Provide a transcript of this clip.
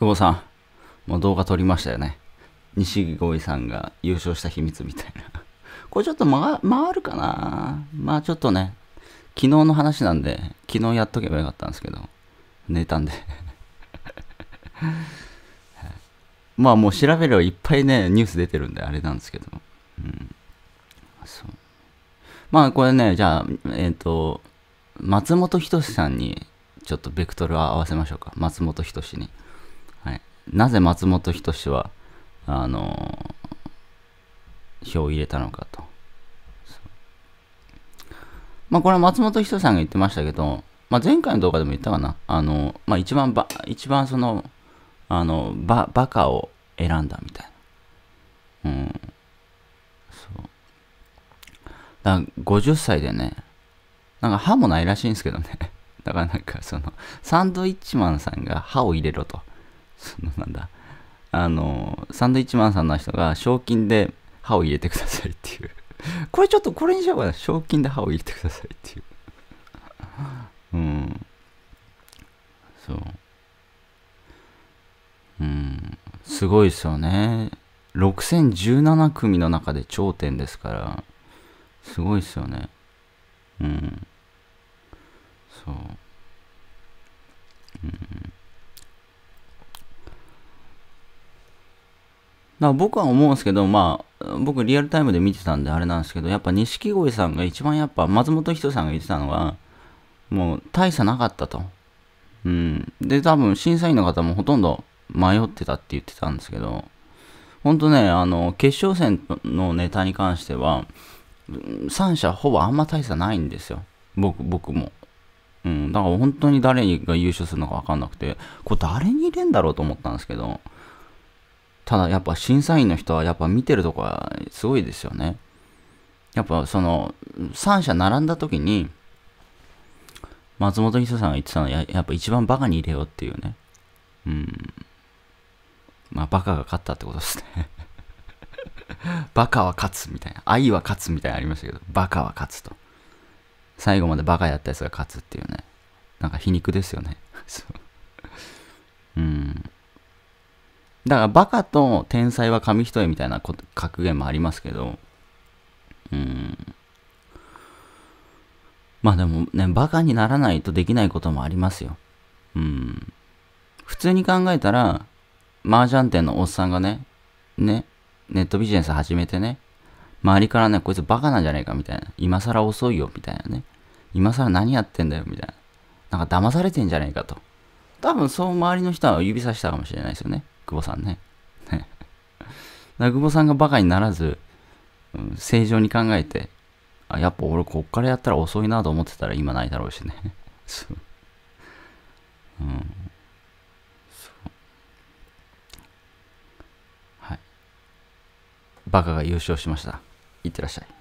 久保さん、もう動画撮りましたよね。錦鯉さんが優勝した秘密みたいな。これちょっと、ま、回るかなまあちょっとね、昨日の話なんで、昨日やっとけばよかったんですけど、寝たんで まあもう調べればいっぱいね、ニュース出てるんであれなんですけど。うん。そう。まあこれね、じゃあ、えっ、ー、と、松本人志さんに、ちょっとベクトルを合わせましょうか。松本人志に。なぜ松本人志は、あの票を入れたのかと。まあ、これは松本人志さんが言ってましたけど、まあ、前回の動画でも言ったかな。あの、まあ、一番ば、一番その、あの、ば、バカを選んだみたいな。うん。そう。だ50歳でね、なんか歯もないらしいんですけどね。だからなんかその、サンドイッチマンさんが歯を入れろとなんだ、あの、サンドイッチマンさんの人が、賞金で歯を入れてくださいっていうこれちょっとこれにしようかな。賞金で歯を入れてくださいっていううん。そう。うん。すごいっすよね。6017組の中で頂点ですから、すごいっすよね。うん。そう。だ僕は思うんですけど、まあ、僕リアルタイムで見てたんであれなんですけど、やっぱ錦鯉さんが一番やっぱ松本人志さんが言ってたのは、もう大差なかったと。うん。で、多分審査員の方もほとんど迷ってたって言ってたんですけど、ほんとね、あの、決勝戦のネタに関しては、3者ほぼあんま大差ないんですよ。僕、僕も。うん。だから本当に誰が優勝するのかわかんなくて、これ誰に入れんだろうと思ったんですけど、ただやっぱ審査員の人はやっぱ見てるとこはすごいですよね。やっぱその3社並んだ時に松本人志さんが言ってたのはやっぱ一番バカに入れようっていうね。うん。まあバカが勝ったってことですねバカ は勝つみたいな。愛は勝つみたいなありましたけど、バカは勝つと。最後までバカやったやつが勝つっていうね。なんか皮肉ですよね。そう。うん。だからバカと天才は紙一重みたいな格言もありますけど、うん。まあでもね、バカにならないとできないこともありますよ。うん。普通に考えたら、麻雀店のおっさんがね、ね、ネットビジネス始めてね、周りからね、こいつバカなんじゃないかみたいな。今更遅いよ、みたいなね。今更何やってんだよ、みたいな。なんか騙されてんじゃないかと。多分そう周りの人は指さしたかもしれないですよね。久保さんね。だか久保さんがバカにならず、うん、正常に考えて、あ、やっぱ俺こっからやったら遅いなと思ってたら今ないだろうしね。そう。うん。そう。はい。バカが優勝しました。いってらっしゃい。